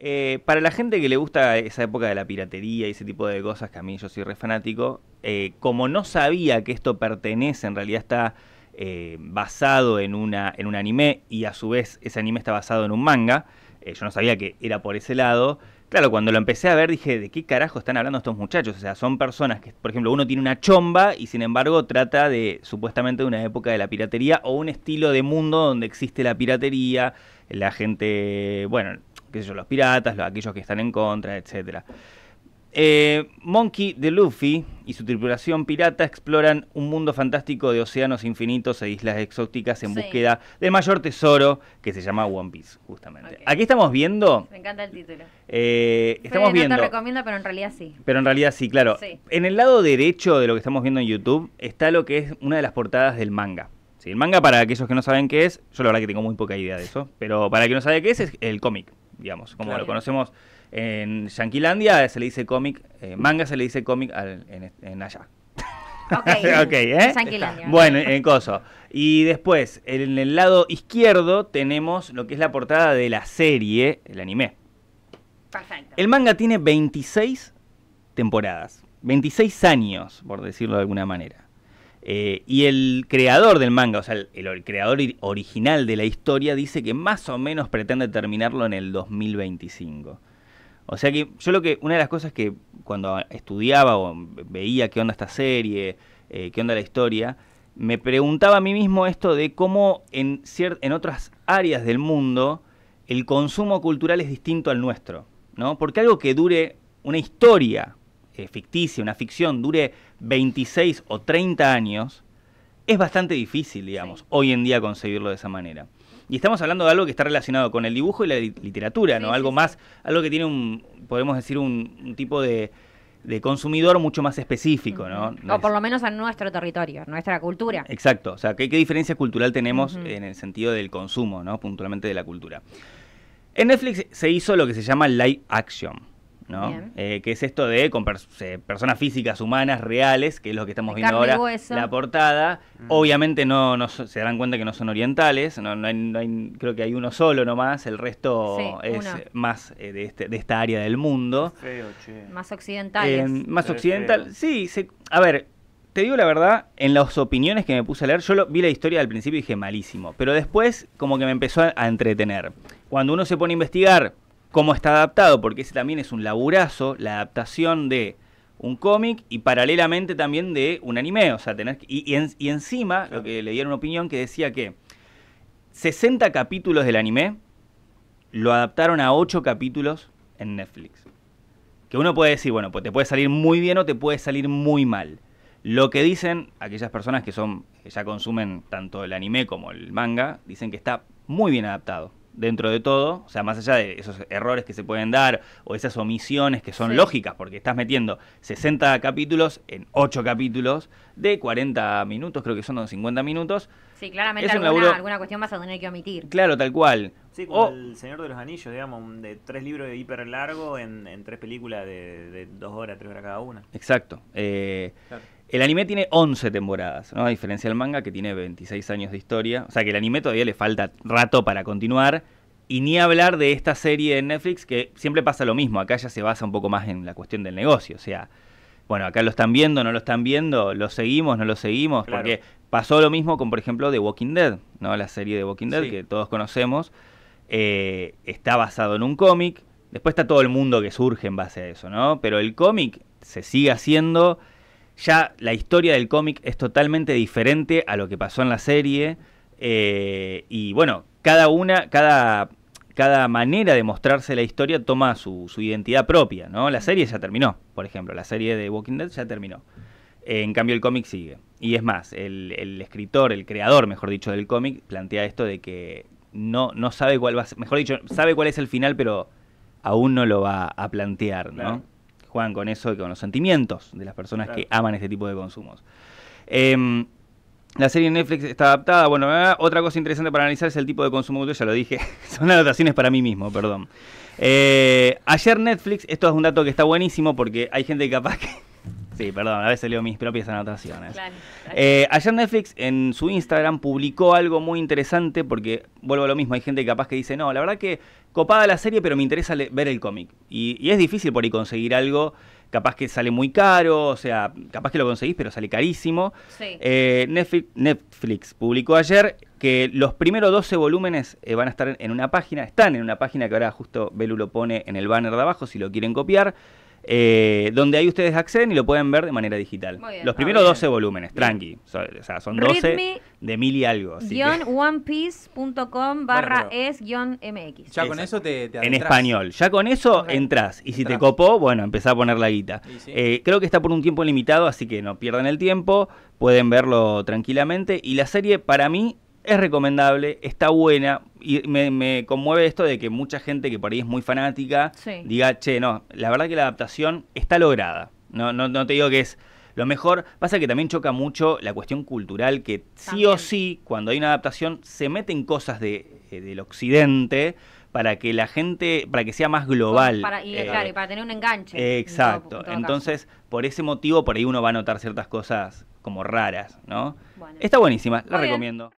Eh, para la gente que le gusta esa época de la piratería y ese tipo de cosas, que a mí yo soy re fanático, eh, como no sabía que esto pertenece, en realidad está eh, basado en, una, en un anime y a su vez ese anime está basado en un manga, yo no sabía que era por ese lado. Claro, cuando lo empecé a ver dije, ¿de qué carajo están hablando estos muchachos? O sea, son personas que, por ejemplo, uno tiene una chomba y sin embargo trata de supuestamente de una época de la piratería o un estilo de mundo donde existe la piratería, la gente, bueno, que sé los piratas, aquellos que están en contra, etc. Eh, Monkey de Luffy y su tripulación pirata exploran un mundo fantástico de océanos infinitos e islas exóticas en búsqueda del mayor tesoro que se llama One Piece, justamente. Aquí estamos viendo. Me encanta el título. Eh, estamos viendo. No te recomiendo, pero en realidad sí. Pero en realidad sí, claro. En el lado derecho de lo que estamos viendo en YouTube está lo que es una de las portadas del manga. el manga, para aquellos que no saben qué es, yo la verdad que tengo muy poca idea de eso, pero para que no sabe qué es, es el cómic digamos, como lo conocemos en Yanquilandia, se le dice cómic, eh, manga se le dice cómic en, en, allá. Ok, ¿eh? Bueno, en coso. Y después, en el lado izquierdo tenemos lo que es la portada de la serie, el anime. El manga tiene 26 temporadas, 26 años, por decirlo de alguna manera. Eh, y el creador del manga, o sea, el, creador original de la historia, dice que más o menos pretende terminarlo en el 2025. O sea que yo lo que, una de las cosas que cuando estudiaba o veía qué onda esta serie, eh, qué onda la historia, me preguntaba a mí mismo esto de cómo en, en otras áreas del mundo el consumo cultural es distinto al nuestro, ¿no? Porque algo que dure una historia, eh, ficticia, una ficción, dure 26 o 30 años, es bastante difícil, digamos, hoy en día concebirlo de esa manera. Y estamos hablando de algo que está relacionado con el dibujo y la literatura, ¿no? algo más, algo que tiene un, podemos decir, un, tipo de, consumidor mucho más específico, ¿no? O por lo menos a nuestro territorio, nuestra cultura. Exacto, o sea, ¿qué, qué diferencia cultural tenemos en el sentido del consumo, ¿no? Puntualmente de la cultura. En Netflix se hizo lo que se llama live action. Eh, que es esto de eh, personas físicas, humanas, reales, que es lo que estamos viendo ahora, la portada. Mm. Obviamente no, se darán cuenta que no son orientales, creo que hay uno solo nomás, el resto es eh, más este, de, esta área del mundo. Más occidental más occidental, sí, a ver, te digo la verdad, en las opiniones que me puse a leer, yo vi la historia al principio y dije malísimo, pero después como que me empezó a, entretener. Cuando uno se pone a investigar cómo está adaptado, porque ese también es un laburazo, la adaptación de un cómic y paralelamente también de un anime. O sea, tener y, y, encima, lo que le dieron opinión que decía que 60 capítulos del anime lo adaptaron a 8 capítulos en Netflix. Que uno puede decir, bueno, pues te puede salir muy bien o te puede salir muy mal. Lo que dicen aquellas personas que son que ya consumen tanto el anime como el manga, dicen que está muy bien adaptado dentro de todo, o sea, más allá de esos errores que se pueden dar o esas omisiones que son lógicas, porque estás metiendo 60 capítulos en 8 capítulos de 40 minutos, creo que son unos 50 minutos. Sí, claramente alguna, alguna, cuestión vas a tener que omitir. Claro, tal cual. Sí, como El Señor de los Anillos, digamos, de tres libros de hiper largo en, en tres películas de, de, dos horas, tres horas cada una. Exacto. Eh, el anime tiene 11 temporadas, ¿no? A diferencia del manga que tiene 26 años de historia. O sea que el anime todavía le falta rato para continuar. Y ni hablar de esta serie de Netflix que siempre pasa lo mismo. Acá ya se basa un poco más en la cuestión del negocio. O sea, bueno, acá lo están viendo, no lo están viendo, lo seguimos, no lo seguimos. Porque pasó lo mismo con, por ejemplo, The Walking Dead, ¿no? La serie de Walking Dead que todos conocemos. Eh, está basado en un cómic. Después está todo el mundo que surge en base a eso, ¿no? Pero el cómic se sigue haciendo ya la historia del cómic es totalmente diferente a lo que pasó en la serie. Eh, y bueno, cada una, cada, cada manera de mostrarse la historia toma su, identidad propia, ¿no? La serie ya terminó, por ejemplo, la serie de Walking Dead ya terminó. en cambio, el cómic sigue. Y es más, el, escritor, el creador, mejor dicho, del cómic, plantea esto de que no, no sabe cuál va a mejor dicho, sabe cuál es el final, pero aún no lo va a plantear, ¿no? juegan con eso y con los sentimientos de las personas que aman este tipo de consumos. Em, la serie Netflix está adaptada. Bueno, eh, otra cosa interesante para analizar es el tipo de consumo que ya lo dije. Son anotaciones para mí mismo, perdón. Eh, ayer Netflix, esto es un dato que está buenísimo porque hay gente capaz que Sí, perdón, a veces leo mis propias anotaciones. Eh, ayer Netflix en su Instagram publicó algo muy interesante porque, vuelvo a lo mismo, hay gente capaz que dice, no, la verdad que copada la serie, pero me interesa ver el cómic. Y, es difícil por ahí conseguir algo, capaz que sale muy caro, o sea, capaz que lo conseguís, pero sale carísimo. Eh, Netflix, publicó ayer que los primeros 12 volúmenes eh, van a estar en una página, están en una página que ahora justo Belu lo pone en el banner de abajo si lo quieren copiar eh, donde hay ustedes acceden y lo pueden ver de manera digital. Los ah, primeros 12 volúmenes, tranqui. o sea, son 12 de mil y algo. barra es mx. Ya con eso te, En español. Ya con eso entras. Y si te copó, bueno, empezá a poner la guita. Eh, creo que está por un tiempo limitado, así que no pierdan el tiempo. Pueden verlo tranquilamente. Y la serie, para mí, es recomendable, está buena, y me, conmueve esto de que mucha gente que por ahí es muy fanática diga, che, no, la verdad que la adaptación está lograda. No, no, no te digo que es lo mejor. Pasa que también choca mucho la cuestión cultural, que sí o sí, cuando hay una adaptación, se meten cosas eh, del occidente para que la gente, para que sea más global. Para, y, eh, claro, para tener un enganche. Exacto. Entonces, por ese motivo, por ahí uno va a notar ciertas cosas como raras, ¿no? Está buenísima, la recomiendo.